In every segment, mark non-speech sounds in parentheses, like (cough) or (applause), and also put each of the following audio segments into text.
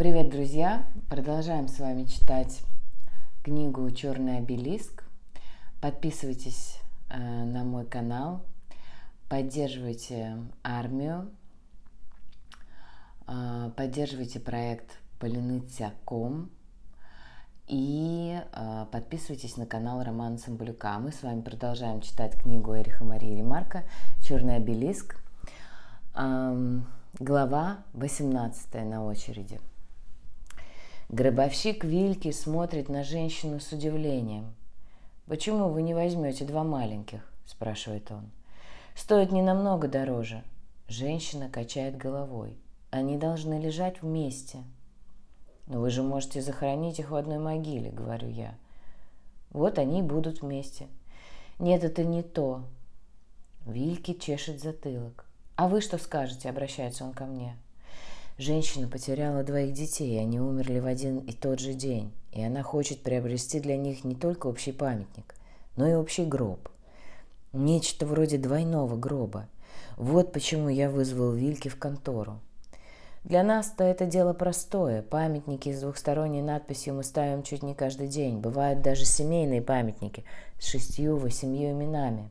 Привет, друзья! Продолжаем с вами читать книгу «Черный обелиск». Подписывайтесь э, на мой канал, поддерживайте армию, э, поддерживайте проект Полиныцяком и э, подписывайтесь на канал Романа Самбулюка. Мы с вами продолжаем читать книгу Эриха Марии Ремарка «Черный обелиск». Эм, глава 18 на очереди – Гробовщик Вильки смотрит на женщину с удивлением. «Почему вы не возьмете два маленьких?» – спрашивает он. Стоят не намного дороже». Женщина качает головой. «Они должны лежать вместе». «Но вы же можете захоронить их в одной могиле», – говорю я. «Вот они и будут вместе». «Нет, это не то». Вильки чешет затылок. «А вы что скажете?» – обращается он ко мне. Женщина потеряла двоих детей, и они умерли в один и тот же день, и она хочет приобрести для них не только общий памятник, но и общий гроб. Нечто вроде двойного гроба. Вот почему я вызвал Вильки в контору. Для нас-то это дело простое. Памятники с двухсторонней надписью мы ставим чуть не каждый день. Бывают даже семейные памятники с шестью-восемью именами.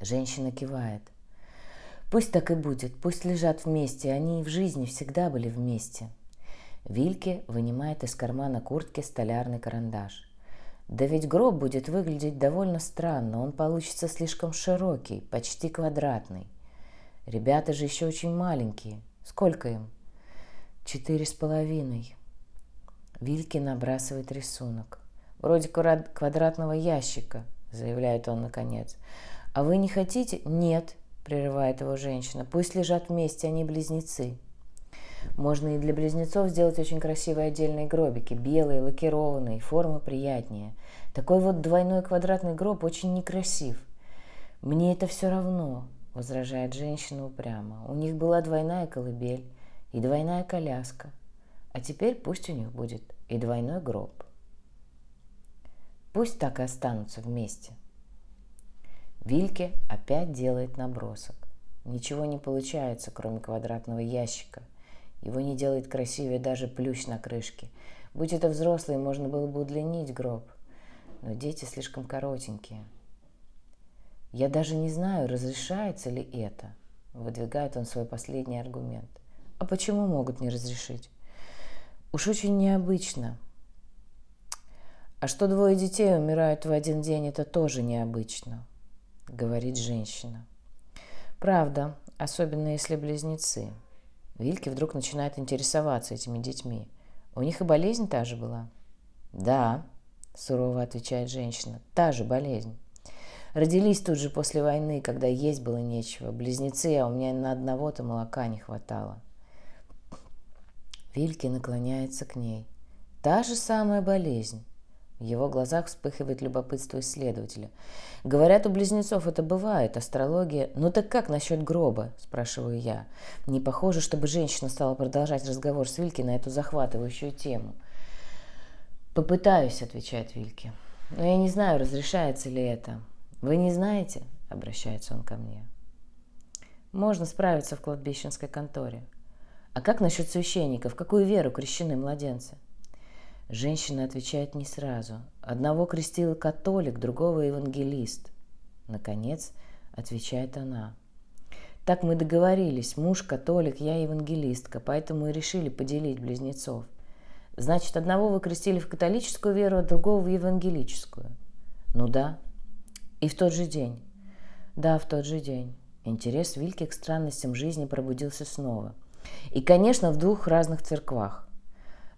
Женщина кивает – Пусть так и будет, пусть лежат вместе, они и в жизни всегда были вместе. Вильке вынимает из кармана куртки столярный карандаш. Да ведь гроб будет выглядеть довольно странно, он получится слишком широкий, почти квадратный. Ребята же еще очень маленькие. Сколько им? Четыре с половиной. Вильки набрасывает рисунок. Вроде квадратного ящика, заявляет он наконец. А вы не хотите? Нет, прерывает его женщина. Пусть лежат вместе, они близнецы. Можно и для близнецов сделать очень красивые отдельные гробики, белые, лакированные, форма приятнее. Такой вот двойной квадратный гроб очень некрасив. «Мне это все равно», — возражает женщина упрямо. «У них была двойная колыбель и двойная коляска, а теперь пусть у них будет и двойной гроб. Пусть так и останутся вместе». Вильке опять делает набросок. Ничего не получается, кроме квадратного ящика. Его не делает красивее даже плющ на крышке. Будь это взрослый, можно было бы удлинить гроб. Но дети слишком коротенькие. Я даже не знаю, разрешается ли это. Выдвигает он свой последний аргумент. А почему могут не разрешить? Уж очень необычно. А что двое детей умирают в один день, это тоже необычно говорит женщина. Правда, особенно если близнецы. Вильке вдруг начинает интересоваться этими детьми. У них и болезнь та же была? Да, сурово отвечает женщина, та же болезнь. Родились тут же после войны, когда есть было нечего. Близнецы, а у меня на одного-то молока не хватало. Вильки наклоняется к ней. Та же самая болезнь. В его глазах вспыхивает любопытство исследователя. «Говорят, у близнецов это бывает, астрология. Ну так как насчет гроба?» – спрашиваю я. Не похоже, чтобы женщина стала продолжать разговор с Вильки на эту захватывающую тему. «Попытаюсь», – отвечает Вильке. «Но я не знаю, разрешается ли это». «Вы не знаете?» – обращается он ко мне. «Можно справиться в кладбищенской конторе». «А как насчет священников? Какую веру крещены младенцы?» – Женщина отвечает не сразу. Одного крестил католик, другого евангелист. Наконец, отвечает она. Так мы договорились. Муж католик, я евангелистка, поэтому и решили поделить близнецов. Значит, одного вы крестили в католическую веру, а другого в евангелическую. Ну да. И в тот же день. Да, в тот же день. Интерес Вильки к странностям жизни пробудился снова. И, конечно, в двух разных церквах.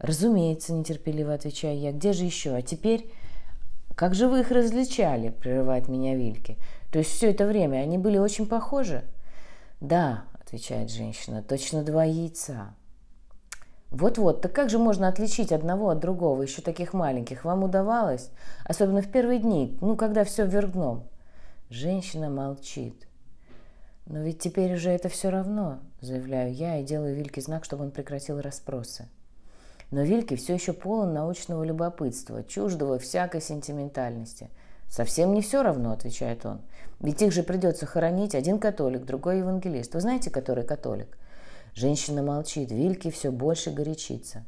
«Разумеется», — нетерпеливо отвечаю я, — «где же еще? А теперь...» «Как же вы их различали?» — прерывает меня Вильки. «То есть все это время они были очень похожи?» «Да», — отвечает женщина, — «точно два яйца». «Вот-вот, так как же можно отличить одного от другого, еще таких маленьких? Вам удавалось? Особенно в первые дни, ну, когда все вверх дном». Женщина молчит. «Но ведь теперь уже это все равно», — заявляю я и делаю Вильке знак, чтобы он прекратил расспросы но Вильке все еще полон научного любопытства, чуждого всякой сентиментальности. «Совсем не все равно», — отвечает он. «Ведь их же придется хоронить. Один католик, другой евангелист. Вы знаете, который католик?» Женщина молчит, Вильке все больше горячится.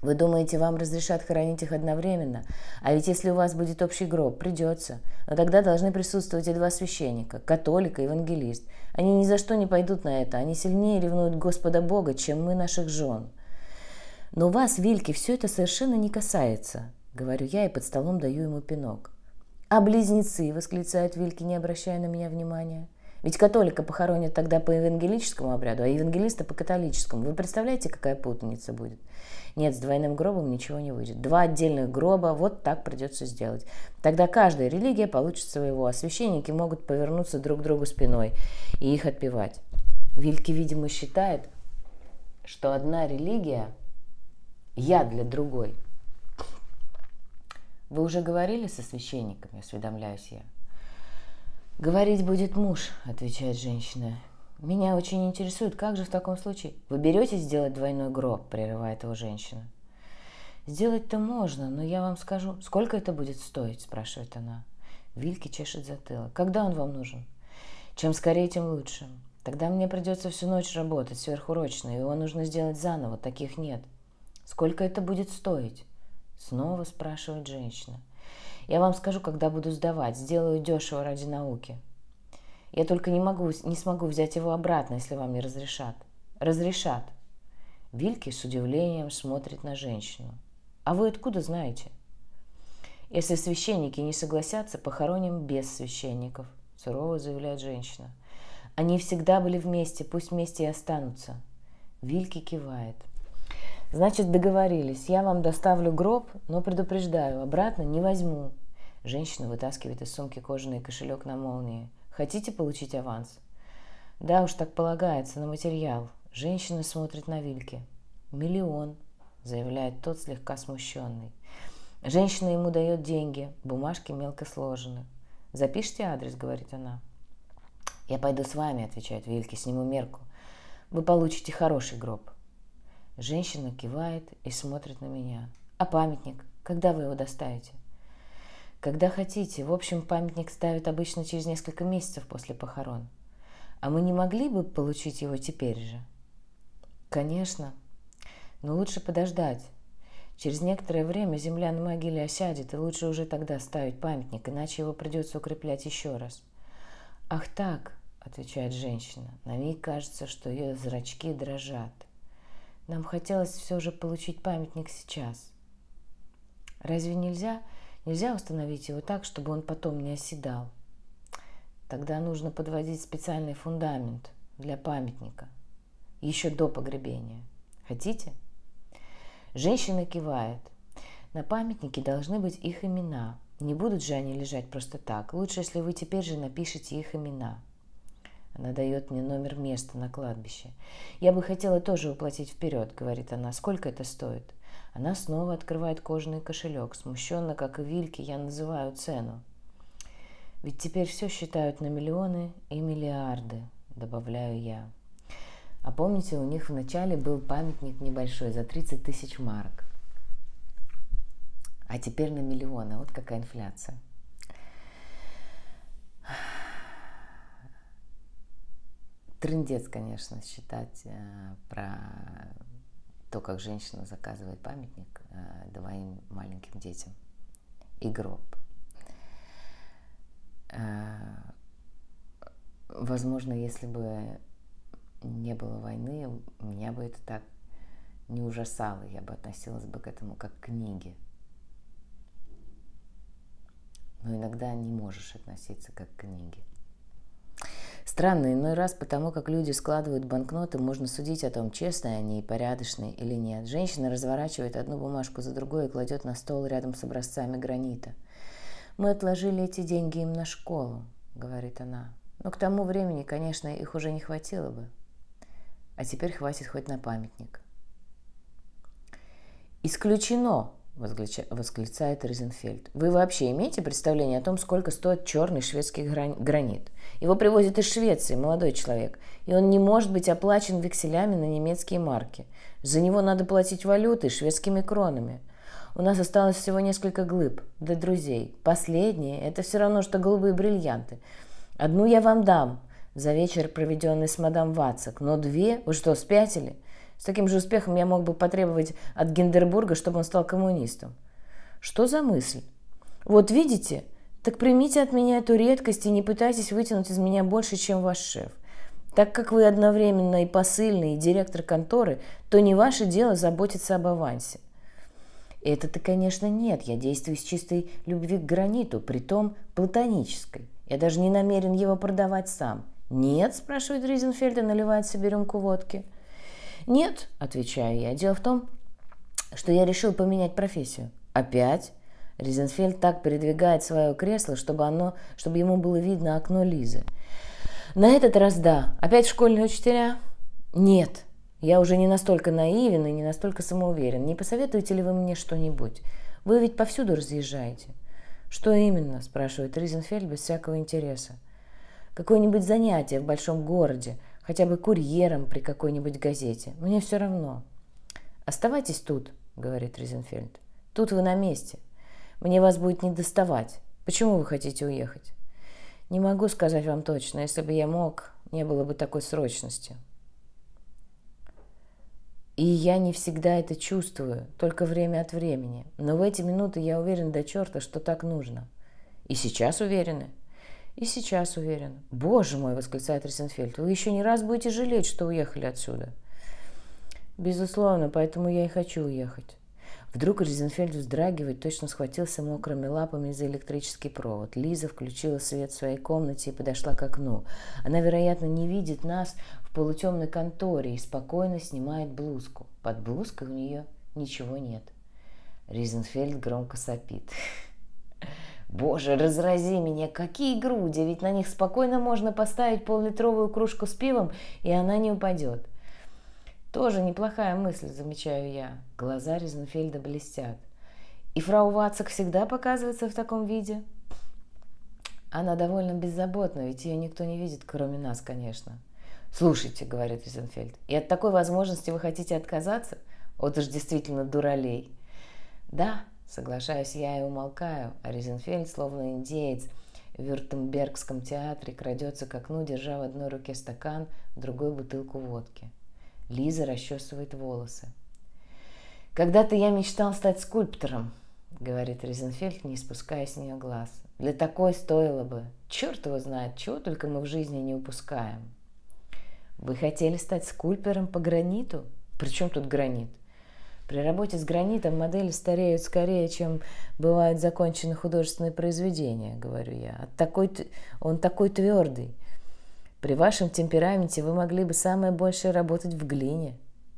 «Вы думаете, вам разрешат хоронить их одновременно? А ведь если у вас будет общий гроб, придется. Но тогда должны присутствовать и два священника, католик и евангелист. Они ни за что не пойдут на это. Они сильнее ревнуют Господа Бога, чем мы наших жен». Но вас, Вильки, все это совершенно не касается, говорю я и под столом даю ему пинок. А близнецы, восклицает Вильки, не обращая на меня внимания. Ведь католика похоронят тогда по евангелическому обряду, а евангелиста по католическому. Вы представляете, какая путаница будет? Нет, с двойным гробом ничего не выйдет. Два отдельных гроба, вот так придется сделать. Тогда каждая религия получит своего, а священники могут повернуться друг к другу спиной и их отпевать. Вильки, видимо, считает, что одна религия я для другой. Вы уже говорили со священниками, осведомляюсь я. Говорить будет муж, отвечает женщина. Меня очень интересует, как же в таком случае? Вы беретесь сделать двойной гроб, прерывает его женщина. Сделать-то можно, но я вам скажу, сколько это будет стоить, спрашивает она. Вильки чешет затылок. Когда он вам нужен? Чем скорее, тем лучше. Тогда мне придется всю ночь работать сверхурочно, и его нужно сделать заново, таких нет. Сколько это будет стоить? Снова спрашивает женщина. Я вам скажу, когда буду сдавать. Сделаю дешево ради науки. Я только не, могу, не смогу взять его обратно, если вам не разрешат. Разрешат. Вильки с удивлением смотрит на женщину. А вы откуда знаете? Если священники не согласятся, похороним без священников, сурово заявляет женщина. Они всегда были вместе, пусть вместе и останутся. Вильки кивает. Значит, договорились. Я вам доставлю гроб, но предупреждаю, обратно не возьму. Женщина вытаскивает из сумки кожаный кошелек на молнии. Хотите получить аванс? Да уж так полагается, на материал. Женщина смотрит на Вильки. Миллион, заявляет тот слегка смущенный. Женщина ему дает деньги, бумажки мелко сложены. «Запишите адрес», — говорит она. «Я пойду с вами», — отвечает Вильки, — «сниму мерку. Вы получите хороший гроб». Женщина кивает и смотрит на меня. А памятник? Когда вы его доставите? Когда хотите. В общем, памятник ставят обычно через несколько месяцев после похорон. А мы не могли бы получить его теперь же? Конечно. Но лучше подождать. Через некоторое время земля на могиле осядет, и лучше уже тогда ставить памятник, иначе его придется укреплять еще раз. «Ах так», — отвечает женщина, — на миг кажется, что ее зрачки дрожат. Нам хотелось все же получить памятник сейчас. Разве нельзя? Нельзя установить его так, чтобы он потом не оседал. Тогда нужно подводить специальный фундамент для памятника. Еще до погребения. Хотите? Женщина кивает. На памятнике должны быть их имена. Не будут же они лежать просто так. Лучше, если вы теперь же напишете их имена. Она дает мне номер места на кладбище. Я бы хотела тоже уплатить вперед, говорит она. Сколько это стоит? Она снова открывает кожаный кошелек. Смущенно, как и Вильки, я называю цену. Ведь теперь все считают на миллионы и миллиарды, добавляю я. А помните, у них вначале был памятник небольшой за 30 тысяч марок. А теперь на миллионы. Вот какая инфляция. трындец, конечно, считать э, про то, как женщина заказывает памятник э, двоим маленьким детям и гроб. Э, возможно, если бы не было войны, меня бы это так не ужасало, я бы относилась бы к этому как к книге. Но иногда не можешь относиться как к книге. Странно, иной раз потому, как люди складывают банкноты, можно судить о том, честные они и порядочные или нет. Женщина разворачивает одну бумажку за другой и кладет на стол рядом с образцами гранита. «Мы отложили эти деньги им на школу», — говорит она. «Но к тому времени, конечно, их уже не хватило бы. А теперь хватит хоть на памятник». «Исключено!» восклицает Ризенфельд. «Вы вообще имеете представление о том, сколько стоит черный шведский гранит? Его привозят из Швеции, молодой человек, и он не может быть оплачен векселями на немецкие марки. За него надо платить валютой, шведскими кронами. У нас осталось всего несколько глыб для друзей. Последние – это все равно, что голубые бриллианты. Одну я вам дам за вечер, проведенный с мадам Вацак, но две – вы что, спятили?» – с таким же успехом я мог бы потребовать от Гендербурга, чтобы он стал коммунистом. Что за мысль? Вот видите, так примите от меня эту редкость и не пытайтесь вытянуть из меня больше, чем ваш шеф. Так как вы одновременно и посыльный, и директор конторы, то не ваше дело заботиться об авансе. Это-то, конечно, нет. Я действую с чистой любви к граниту, притом платонической. Я даже не намерен его продавать сам. «Нет?» – спрашивает Ризенфельд и наливает себе рюмку водки – «Нет», — отвечаю я, — «дело в том, что я решил поменять профессию». «Опять?» Ризенфельд так передвигает свое кресло, чтобы, оно, чтобы ему было видно окно Лизы. «На этот раз да. Опять школьные учителя?» «Нет. Я уже не настолько наивен и не настолько самоуверен. Не посоветуете ли вы мне что-нибудь? Вы ведь повсюду разъезжаете». «Что именно?» – спрашивает Ризенфельд без всякого интереса. «Какое-нибудь занятие в большом городе, хотя бы курьером при какой-нибудь газете. Мне все равно. Оставайтесь тут, говорит Ризенфельд. Тут вы на месте. Мне вас будет не доставать. Почему вы хотите уехать? Не могу сказать вам точно. Если бы я мог, не было бы такой срочности. И я не всегда это чувствую, только время от времени. Но в эти минуты я уверен до черта, что так нужно. И сейчас уверены. И сейчас уверен. «Боже мой!» – восклицает Ресенфельд. «Вы еще не раз будете жалеть, что уехали отсюда». «Безусловно, поэтому я и хочу уехать». Вдруг Резенфельд вздрагивает, точно схватился мокрыми лапами за электрический провод. Лиза включила свет в своей комнате и подошла к окну. Она, вероятно, не видит нас в полутемной конторе и спокойно снимает блузку. Под блузкой у нее ничего нет. Резенфельд громко сопит. Боже, разрази меня, какие груди, ведь на них спокойно можно поставить поллитровую кружку с пивом, и она не упадет. Тоже неплохая мысль, замечаю я. Глаза Ризенфельда блестят. И фрау Вацак всегда показывается в таком виде? Она довольно беззаботна, ведь ее никто не видит, кроме нас, конечно. «Слушайте», — говорит Ризенфельд, — «и от такой возможности вы хотите отказаться? Вот уж действительно дуралей». «Да, Соглашаюсь я и умолкаю, а Резенфельд, словно индеец, в Вюртембергском театре крадется к окну, держа в одной руке стакан, в другой бутылку водки. Лиза расчесывает волосы. «Когда-то я мечтал стать скульптором», — говорит Резенфельд, не спуская с нее глаз. «Для такой стоило бы. Черт его знает, чего только мы в жизни не упускаем». «Вы хотели стать скульптором по граниту? Причем тут гранит? При работе с гранитом модели стареют скорее, чем бывают закончены художественные произведения, говорю я. От а такой, он такой твердый. При вашем темпераменте вы могли бы самое большее работать в глине,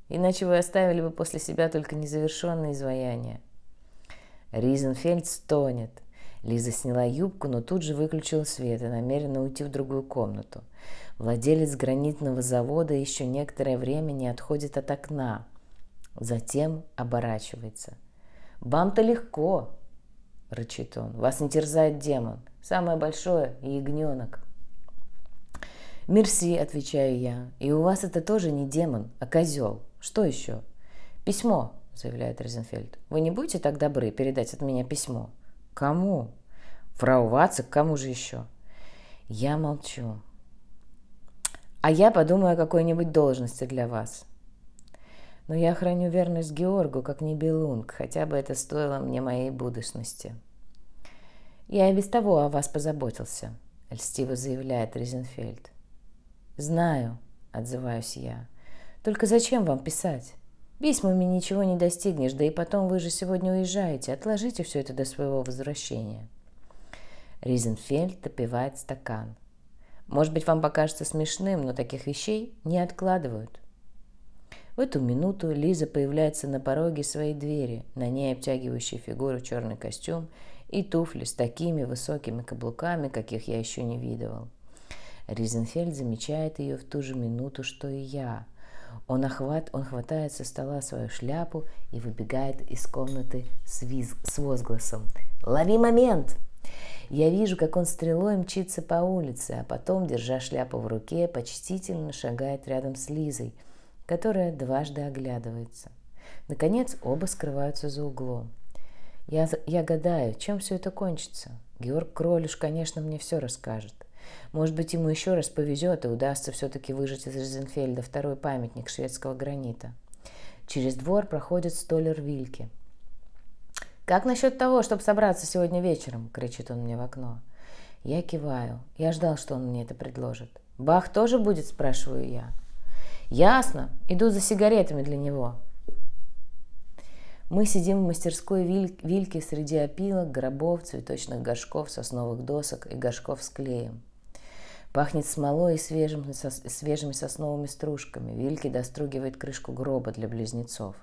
иначе вы оставили бы после себя только незавершенные изваяния. Ризенфельд стонет. Лиза сняла юбку, но тут же выключила свет и намерена уйти в другую комнату. Владелец гранитного завода еще некоторое время не отходит от окна затем оборачивается. «Вам-то легко!» – рычит он. «Вас не терзает демон. Самое большое – ягненок». «Мерси», – отвечаю я. «И у вас это тоже не демон, а козел. Что еще?» «Письмо», – заявляет Розенфельд. «Вы не будете так добры передать от меня письмо?» «Кому?» «Фрау Вацик, кому же еще?» Я молчу. «А я подумаю о какой-нибудь должности для вас», но я храню верность Георгу, как Белунг, хотя бы это стоило мне моей будущности. «Я и без того о вас позаботился», — льстиво заявляет Резенфельд. «Знаю», — отзываюсь я. «Только зачем вам писать? Письмами ничего не достигнешь, да и потом вы же сегодня уезжаете. Отложите все это до своего возвращения». Ризенфельд допивает стакан. «Может быть, вам покажется смешным, но таких вещей не откладывают. В эту минуту Лиза появляется на пороге своей двери, на ней обтягивающий фигуру черный костюм и туфли с такими высокими каблуками, каких я еще не видывал. Ризенфельд замечает ее в ту же минуту, что и я. Он, охват, он хватает со стола свою шляпу и выбегает из комнаты с, визг, с возгласом «Лови момент!» Я вижу, как он стрелой мчится по улице, а потом, держа шляпу в руке, почтительно шагает рядом с Лизой – которая дважды оглядывается. Наконец, оба скрываются за углом. Я, я гадаю, чем все это кончится. Георг Кролюш, конечно, мне все расскажет. Может быть, ему еще раз повезет и удастся все-таки выжить из Розенфельда второй памятник шведского гранита. Через двор проходит столер Вильки. «Как насчет того, чтобы собраться сегодня вечером?» – кричит он мне в окно. Я киваю. Я ждал, что он мне это предложит. «Бах тоже будет?» – спрашиваю я. Ясно, иду за сигаретами для него. Мы сидим в мастерской виль- вильки среди опилок, гробов, цветочных горшков, сосновых досок и горшков с клеем. Пахнет смолой и свежим, со, свежими сосновыми стружками. Вильки достругивает крышку гроба для близнецов.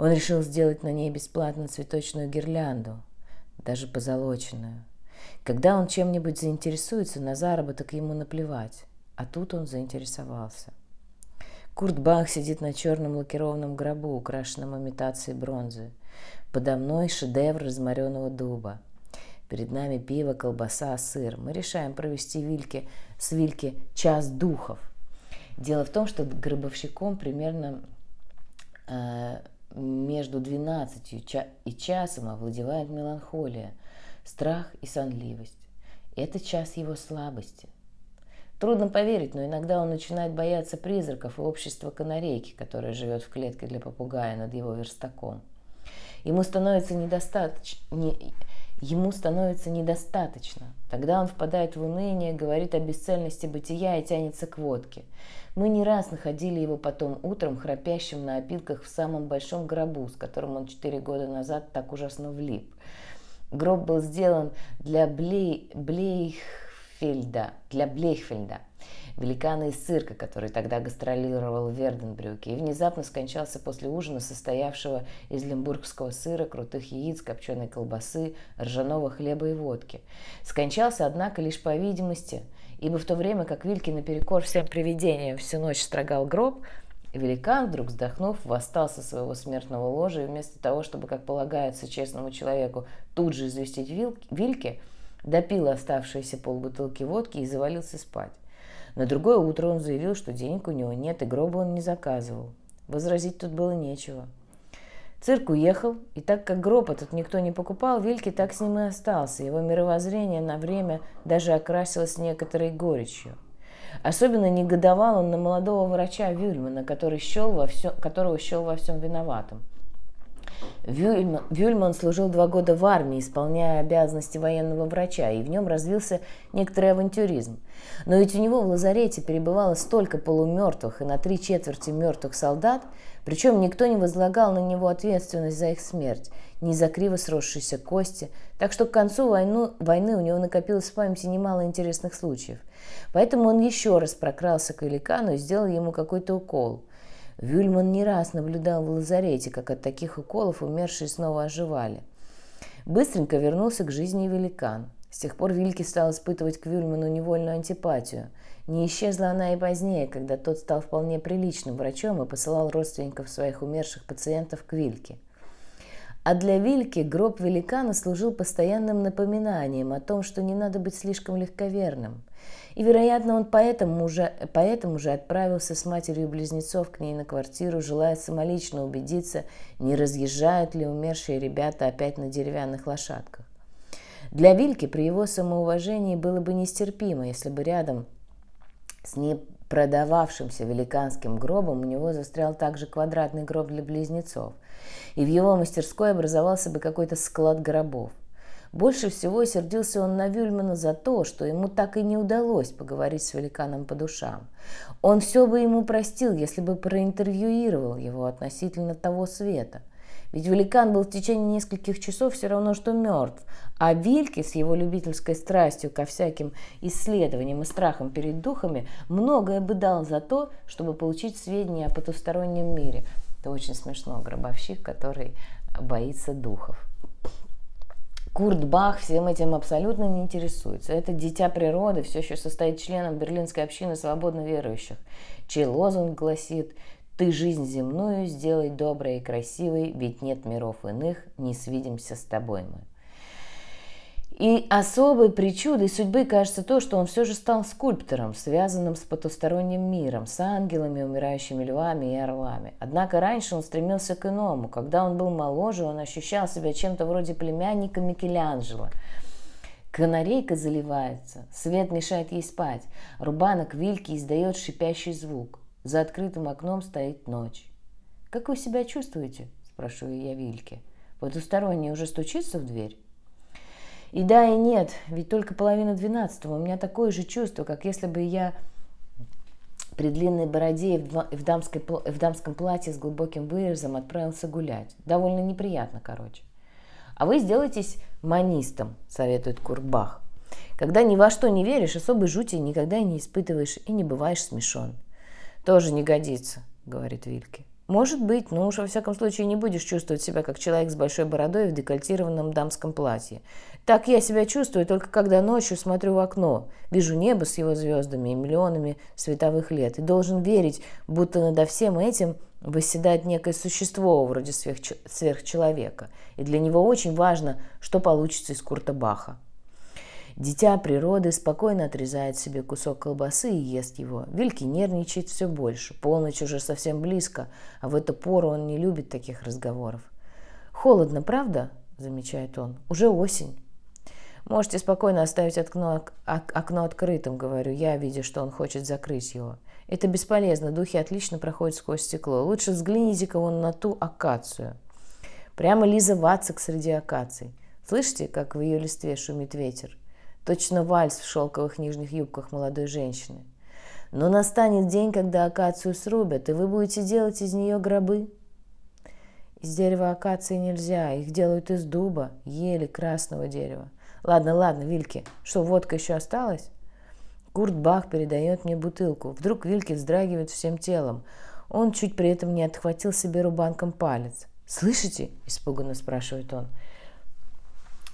Он решил сделать на ней бесплатно цветочную гирлянду, даже позолоченную. Когда он чем-нибудь заинтересуется, на заработок ему наплевать. А тут он заинтересовался. Курт Бах сидит на черном лакированном гробу, украшенном имитацией бронзы. Подо мной шедевр разморенного дуба. Перед нами пиво, колбаса, сыр. Мы решаем провести вильки, с вильки час духов. Дело в том, что гробовщиком примерно э, между 12 и часом овладевает меланхолия, страх и сонливость. Это час его слабости – Трудно поверить, но иногда он начинает бояться призраков и общества канарейки, которое живет в клетке для попугая над его верстаком. Ему становится недостаточно... Не, ему становится недостаточно. Тогда он впадает в уныние, говорит о бесцельности бытия и тянется к водке. Мы не раз находили его потом утром, храпящим на опилках в самом большом гробу, с которым он четыре года назад так ужасно влип. Гроб был сделан для блей... блейх Блейхфельда, для Блейхфельда, великана из цирка, который тогда гастролировал в Верденбрюке, и внезапно скончался после ужина, состоявшего из лимбургского сыра, крутых яиц, копченой колбасы, ржаного хлеба и водки. Скончался, однако, лишь по видимости, ибо в то время, как Вильки наперекор всем привидениям всю ночь строгал гроб, Великан, вдруг вздохнув, восстал со своего смертного ложа и вместо того, чтобы, как полагается честному человеку, тут же известить Вильки допил оставшиеся полбутылки водки и завалился спать. На другое утро он заявил, что денег у него нет и гроба он не заказывал. Возразить тут было нечего. Цирк уехал, и так как гроб этот никто не покупал, Вильке так с ним и остался. Его мировоззрение на время даже окрасилось некоторой горечью. Особенно негодовал он на молодого врача Вюльмана, который счел во всем, которого счел во всем виноватым – Вюльман, Вюльман служил два года в армии, исполняя обязанности военного врача, и в нем развился некоторый авантюризм. Но ведь у него в лазарете перебывало столько полумертвых и на три четверти мертвых солдат, причем никто не возлагал на него ответственность за их смерть, ни за криво сросшиеся кости, так что к концу войну, войны у него накопилось в памяти немало интересных случаев. Поэтому он еще раз прокрался к великану и сделал ему какой-то укол – Вюльман не раз наблюдал в лазарете, как от таких уколов умершие снова оживали. Быстренько вернулся к жизни великан. С тех пор Вильке стал испытывать к Вюльману невольную антипатию. Не исчезла она и позднее, когда тот стал вполне приличным врачом и посылал родственников своих умерших пациентов к Вильке. А для Вильки гроб великана служил постоянным напоминанием о том, что не надо быть слишком легковерным. И, вероятно, он поэтому же, поэтому же отправился с матерью близнецов к ней на квартиру, желая самолично убедиться, не разъезжают ли умершие ребята опять на деревянных лошадках. Для Вильки при его самоуважении было бы нестерпимо, если бы рядом с ней продававшимся великанским гробом у него застрял также квадратный гроб для близнецов. И в его мастерской образовался бы какой-то склад гробов. Больше всего сердился он на Вюльмана за то, что ему так и не удалось поговорить с великаном по душам. Он все бы ему простил, если бы проинтервьюировал его относительно того света. Ведь великан был в течение нескольких часов все равно, что мертв, а Вильке с его любительской страстью ко всяким исследованиям и страхом перед духами многое бы дал за то, чтобы получить сведения о потустороннем мире. Это очень смешно, гробовщик, который боится духов. Курт Бах всем этим абсолютно не интересуется. Это дитя природы, все еще состоит членом Берлинской общины свободно верующих, чей лозунг гласит «Ты жизнь земную сделай доброй и красивой, ведь нет миров иных, не свидимся с тобой мы». И особой причудой судьбы кажется то, что он все же стал скульптором, связанным с потусторонним миром, с ангелами, умирающими львами и орлами. Однако раньше он стремился к иному. Когда он был моложе, он ощущал себя чем-то вроде племянника Микеланджело. Канарейка заливается, свет мешает ей спать, рубанок вильки издает шипящий звук. За открытым окном стоит ночь. «Как вы себя чувствуете?» – спрашиваю я Вильке. «Потусторонний уже стучится в дверь?» И да, и нет, ведь только половина двенадцатого. У меня такое же чувство, как если бы я при длинной бороде и в, дамской, в дамском платье с глубоким вырезом отправился гулять. Довольно неприятно, короче. А вы сделаетесь манистом, советует Курбах. Когда ни во что не веришь, особой жути никогда не испытываешь и не бываешь смешон. Тоже не годится, говорит Вильке. Может быть, но уж во всяком случае не будешь чувствовать себя как человек с большой бородой в декольтированном дамском платье. Так я себя чувствую только когда ночью смотрю в окно, вижу небо с его звездами и миллионами световых лет и должен верить, будто надо всем этим восседает некое существо вроде сверхч... сверхчеловека, и для него очень важно, что получится из Курта Баха. Дитя природы спокойно отрезает себе кусок колбасы и ест его. Вильки нервничает все больше. Полночь уже совсем близко, а в эту пору он не любит таких разговоров. «Холодно, правда?» – замечает он. «Уже осень». Можете спокойно оставить окно, окно открытым, говорю я, видя, что он хочет закрыть его. Это бесполезно, духи отлично проходят сквозь стекло. Лучше взгляните-ка вон на ту акацию. Прямо Лиза Вацик среди акаций. Слышите, как в ее листве шумит ветер? Точно вальс в шелковых нижних юбках молодой женщины. Но настанет день, когда акацию срубят, и вы будете делать из нее гробы. Из дерева акации нельзя, их делают из дуба, ели красного дерева. Ладно, ладно, Вильки, что, водка еще осталась? Курт Бах передает мне бутылку. Вдруг Вильки вздрагивает всем телом. Он чуть при этом не отхватил себе рубанком палец. «Слышите?» – испуганно спрашивает он.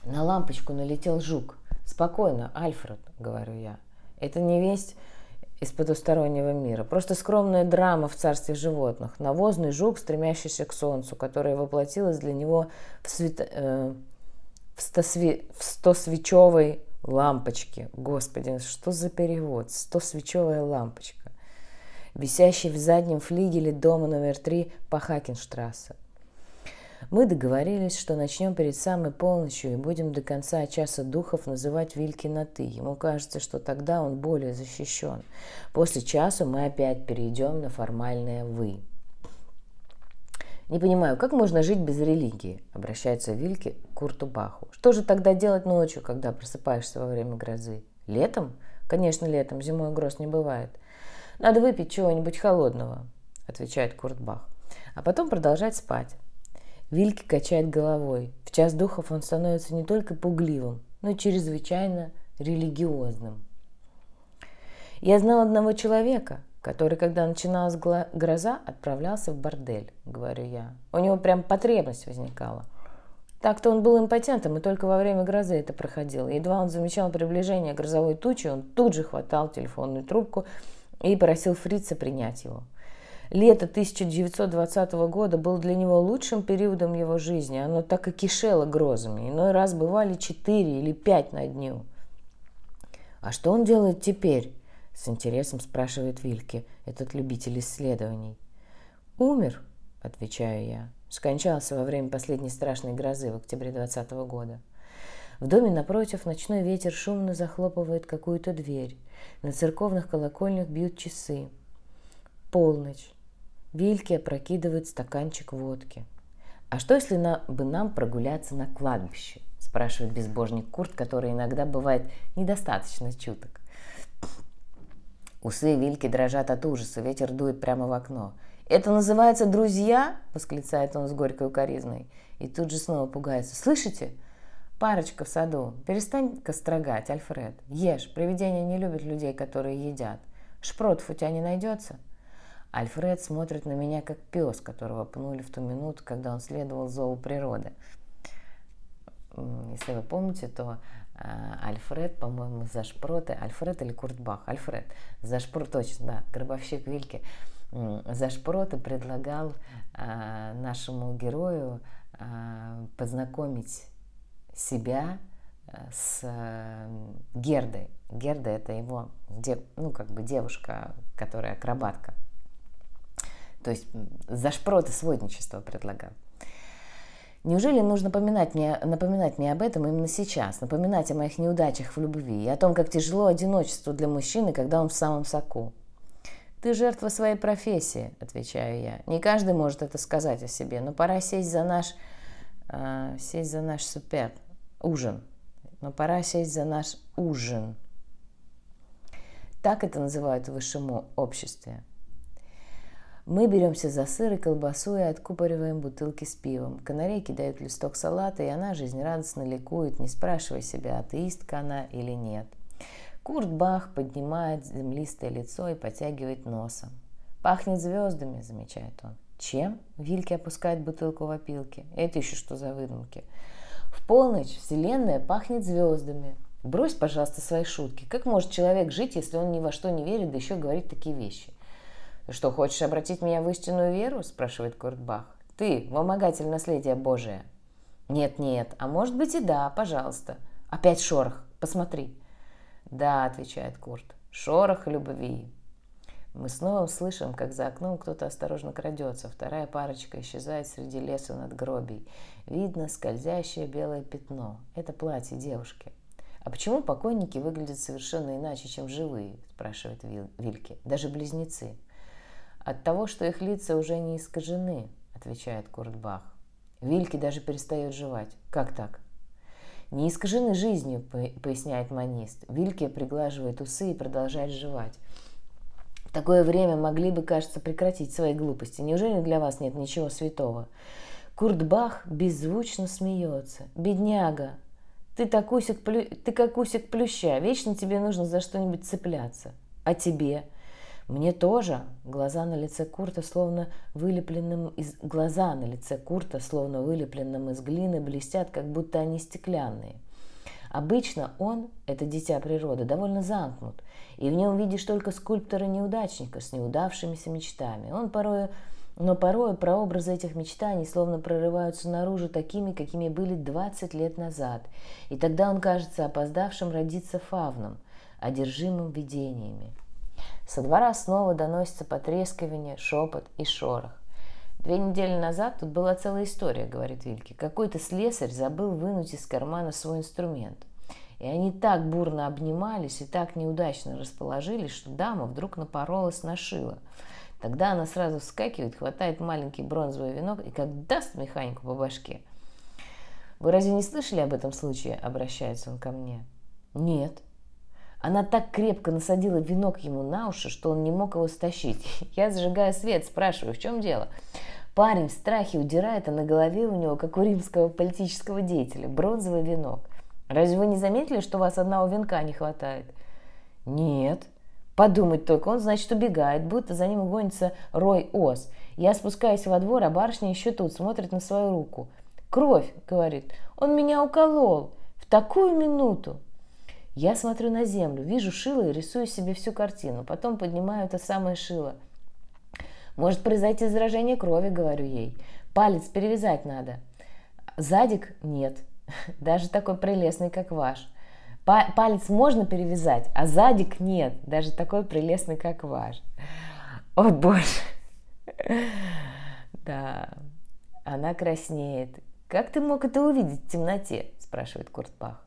На лампочку налетел жук. «Спокойно, Альфред», – говорю я. «Это не весть из потустороннего мира. Просто скромная драма в царстве животных. Навозный жук, стремящийся к солнцу, которая воплотилась для него в, свет... э, в, стосви... в стосвечевой лампочке. Господи, что за перевод? Стосвечевая лампочка. Висящий в заднем флигеле дома номер три по Хакенштрассе. Мы договорились, что начнем перед самой полночью и будем до конца часа духов называть Вильки на «ты». Ему кажется, что тогда он более защищен. После часа мы опять перейдем на формальное «вы». «Не понимаю, как можно жить без религии?» – обращается Вильке к Курту Баху. «Что же тогда делать ночью, когда просыпаешься во время грозы? Летом? Конечно, летом, зимой гроз не бывает. Надо выпить чего-нибудь холодного», – отвечает Курт Бах. «А потом продолжать спать». Вильке качает головой. В час духов он становится не только пугливым, но и чрезвычайно религиозным. Я знал одного человека, который, когда начиналась гроза, отправлялся в бордель, говорю я. У него прям потребность возникала. Так-то он был импотентом, и только во время грозы это проходило. Едва он замечал приближение грозовой тучи, он тут же хватал телефонную трубку и просил фрица принять его. Лето 1920 года было для него лучшим периодом его жизни. Оно так и кишело грозами. Иной раз бывали четыре или пять на дню. А что он делает теперь? С интересом спрашивает Вильке, этот любитель исследований. «Умер», — отвечаю я. Скончался во время последней страшной грозы в октябре 2020 года. В доме напротив ночной ветер шумно захлопывает какую-то дверь. На церковных колокольнях бьют часы. Полночь. Вильке опрокидывает стаканчик водки. «А что, если на, бы нам прогуляться на кладбище?» – спрашивает безбожник Курт, который иногда бывает недостаточно чуток. Усы Вильки дрожат от ужаса, ветер дует прямо в окно. «Это называется друзья?» – восклицает он с горькой укоризной. И тут же снова пугается. «Слышите? Парочка в саду. Перестань-ка строгать, Альфред. Ешь, привидения не любят людей, которые едят. Шпротов у тебя не найдется?» Альфред смотрит на меня, как пес, которого пнули в ту минуту, когда он следовал зову природы. Если вы помните, то а, Альфред, по-моему, Зашпроты, Альфред или Куртбах, Альфред, Зашпрот, точно, да, Гробовщик Вильки, Зашпроты предлагал а, нашему герою а, познакомить себя с э, Гердой. Герда это его, дев, ну как бы девушка, которая акробатка. То есть Зашпроты сводничество предлагал. Неужели нужно напоминать мне, напоминать мне об этом именно сейчас, напоминать о моих неудачах в любви и о том, как тяжело одиночество для мужчины, когда он в самом соку? «Ты жертва своей профессии», — отвечаю я. «Не каждый может это сказать о себе, но пора сесть за наш... Э, сесть за наш супер... ужин. Но пора сесть за наш ужин». Так это называют в высшем обществе. Мы беремся за сыр и колбасу и откупориваем бутылки с пивом. Канарейки дают листок салата, и она жизнерадостно ликует, не спрашивая себя, атеистка она или нет. Курт Бах поднимает землистое лицо и потягивает носом. «Пахнет звездами», — замечает он. «Чем?» — Вильки опускает бутылку в опилки. «Это еще что за выдумки?» «В полночь вселенная пахнет звездами», Брось, пожалуйста, свои шутки. Как может человек жить, если он ни во что не верит, да еще говорит такие вещи? что, хочешь обратить меня в истинную веру?» – спрашивает Куртбах. «Ты – вымогатель наследия Божия». «Нет-нет, а может быть и да, пожалуйста». «Опять шорох, посмотри». «Да», – отвечает Курт, – «шорох любви». Мы снова слышим, как за окном кто-то осторожно крадется. Вторая парочка исчезает среди леса над гробей. Видно скользящее белое пятно. Это платье девушки. «А почему покойники выглядят совершенно иначе, чем живые?» – спрашивает Вильки. «Даже близнецы». От того, что их лица уже не искажены, отвечает Куртбах. Вильки даже перестает жевать. Как так? Не искажены жизнью, поясняет манист. Вильке приглаживает усы и продолжает жевать. В такое время могли бы, кажется, прекратить свои глупости. Неужели для вас нет ничего святого? Куртбах беззвучно смеется. «Бедняга, ты, так усик плю... ты как усик плюща, вечно тебе нужно за что-нибудь цепляться. А тебе? «Мне тоже!» Глаза на лице Курта, словно вылепленным из... Глаза на лице Курта, словно вылепленным из глины, блестят, как будто они стеклянные. Обычно он, это дитя природы, довольно замкнут, и в нем видишь только скульптора-неудачника с неудавшимися мечтами. Он порой, но порой прообразы этих мечтаний словно прорываются наружу такими, какими были 20 лет назад, и тогда он кажется опоздавшим родиться фавном, одержимым видениями. Со двора снова доносится потрескивание, шепот и шорох. Две недели назад тут была целая история, говорит Вильке. Какой-то слесарь забыл вынуть из кармана свой инструмент. И они так бурно обнимались и так неудачно расположились, что дама вдруг напоролась на шило. Тогда она сразу вскакивает, хватает маленький бронзовый венок и как даст механику по башке. «Вы разве не слышали об этом случае?» – обращается он ко мне. «Нет», она так крепко насадила венок ему на уши, что он не мог его стащить. (laughs) Я, зажигаю свет, спрашиваю, в чем дело? Парень в страхе удирает, а на голове у него, как у римского политического деятеля, бронзовый венок. Разве вы не заметили, что у вас одного венка не хватает? Нет. Подумать только, он, значит, убегает, будто за ним гонится рой ос. Я спускаюсь во двор, а барышня еще тут, смотрит на свою руку. «Кровь!» — говорит. «Он меня уколол! В такую минуту!» Я смотрю на землю, вижу шило и рисую себе всю картину. Потом поднимаю это самое шило. Может произойти заражение крови, говорю ей. Палец перевязать надо. Задик нет, (laughs) даже такой прелестный, как ваш. Палец можно перевязать, а задик нет, даже такой прелестный, как ваш. О боже. Да, она краснеет. Как ты мог это увидеть в темноте? спрашивает Куртпах.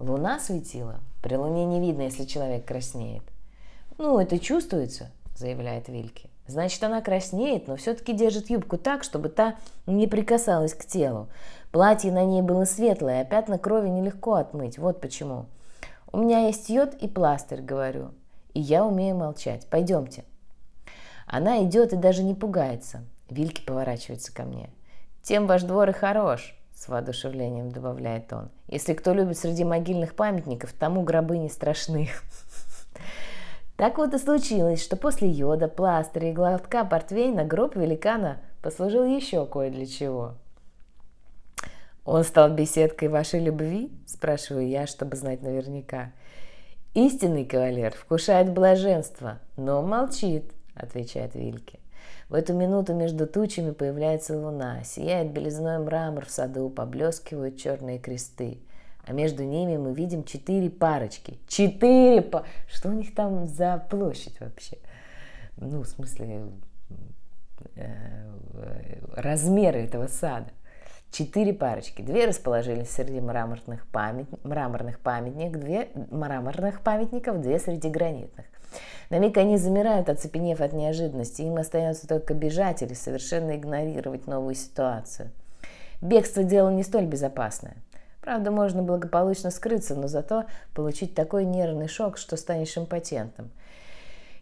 Луна светила. При Луне не видно, если человек краснеет. «Ну, это чувствуется», — заявляет Вильки. «Значит, она краснеет, но все-таки держит юбку так, чтобы та не прикасалась к телу. Платье на ней было светлое, а пятна крови нелегко отмыть. Вот почему. У меня есть йод и пластырь, говорю. И я умею молчать. Пойдемте». Она идет и даже не пугается. Вильки поворачивается ко мне. «Тем ваш двор и хорош с воодушевлением добавляет он. Если кто любит среди могильных памятников, тому гробы не страшны. Так вот и случилось, что после йода, пластыря и глотка портвейна гроб великана послужил еще кое для чего. «Он стал беседкой вашей любви?» – спрашиваю я, чтобы знать наверняка. «Истинный кавалер вкушает блаженство, но молчит», – отвечает Вильке. В эту минуту между тучами появляется луна, сияет белизной мрамор в саду, поблескивают черные кресты. А между ними мы видим четыре парочки. Четыре па... Что у них там за площадь вообще? Ну, в смысле, э, размеры этого сада. Четыре парочки. Две расположились среди мраморных, памят... мраморных памятников, две мраморных памятников, две среди гранитных. На миг они замирают, оцепенев от неожиданности. Им остается только бежать или совершенно игнорировать новую ситуацию. Бегство – дело не столь безопасное. Правда, можно благополучно скрыться, но зато получить такой нервный шок, что станешь импотентом.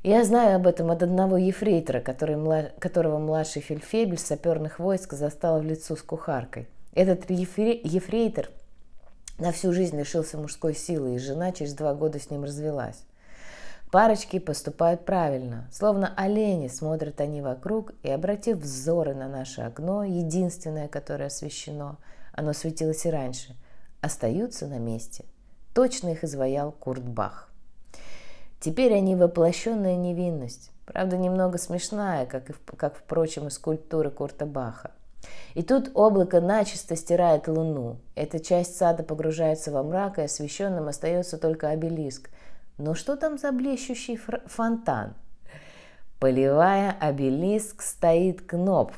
Я знаю об этом от одного ефрейтора, который, которого младший фельдфебель саперных войск застал в лицо с кухаркой. Этот ефре, ефрейтор на всю жизнь лишился мужской силы, и жена через два года с ним развелась. Парочки поступают правильно, словно олени смотрят они вокруг и, обратив взоры на наше окно, единственное, которое освещено, оно светилось и раньше, остаются на месте. Точно их изваял Куртбах. Теперь они воплощенная невинность, правда немного смешная, как, и, как впрочем, и скульптуры Курта Баха. И тут облако начисто стирает луну. Эта часть сада погружается во мрак, и освещенным остается только обелиск – но ну что там за блещущий фонтан? Поливая обелиск стоит Кнопф,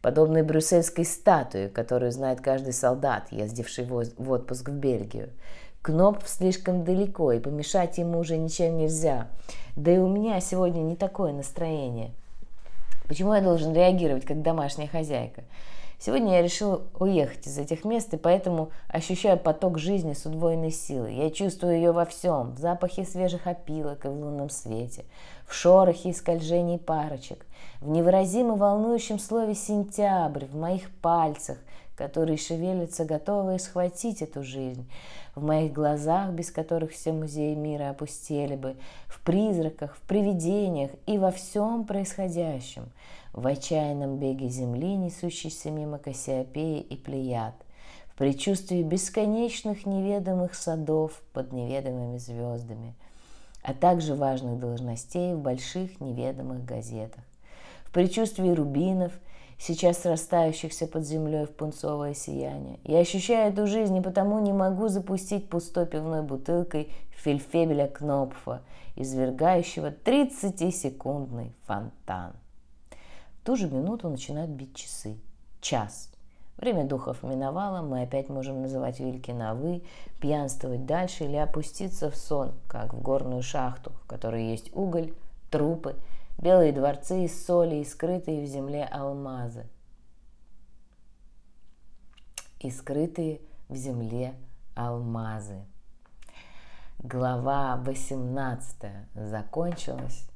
подобной брюссельской статуе, которую знает каждый солдат, ездивший в отпуск в Бельгию. Кнопф слишком далеко, и помешать ему уже ничем нельзя. Да и у меня сегодня не такое настроение – Почему я должен реагировать как домашняя хозяйка? Сегодня я решил уехать из этих мест, и поэтому ощущаю поток жизни с удвоенной силой. Я чувствую ее во всем, в запахе свежих опилок и в лунном свете, в шорохе и скольжении парочек, в невыразимо волнующем слове «сентябрь», в моих пальцах, которые шевелятся, готовые схватить эту жизнь, в моих глазах, без которых все музеи мира опустели бы, в призраках, в привидениях и во всем происходящем, в отчаянном беге земли, несущейся мимо Кассиопеи и Плеяд, в предчувствии бесконечных неведомых садов под неведомыми звездами, а также важных должностей в больших неведомых газетах, в предчувствии рубинов – сейчас растающихся под землей в пунцовое сияние. Я ощущаю эту жизнь и потому не могу запустить пустой пивной бутылкой фельфебеля Кнопфа, извергающего 30-секундный фонтан. В ту же минуту начинают бить часы. Час. Время духов миновало, мы опять можем называть Вильки на «вы», пьянствовать дальше или опуститься в сон, как в горную шахту, в которой есть уголь, трупы – белые дворцы из соли и скрытые в земле алмазы. И скрытые в земле алмазы. Глава 18 закончилась.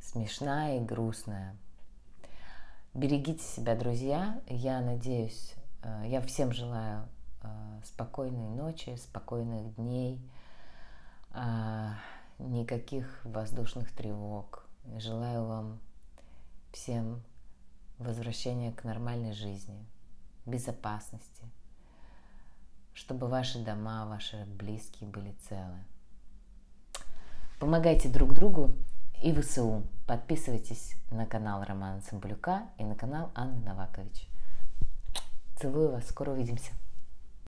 Смешная и грустная. Берегите себя, друзья. Я надеюсь, э, я всем желаю э, спокойной ночи, спокойных дней а, никаких воздушных тревог. Желаю вам всем возвращения к нормальной жизни, безопасности, чтобы ваши дома, ваши близкие были целы. Помогайте друг другу и ВСУ. Подписывайтесь на канал Романа Цымбалюка и на канал Анны Новакович. Целую вас, скоро увидимся.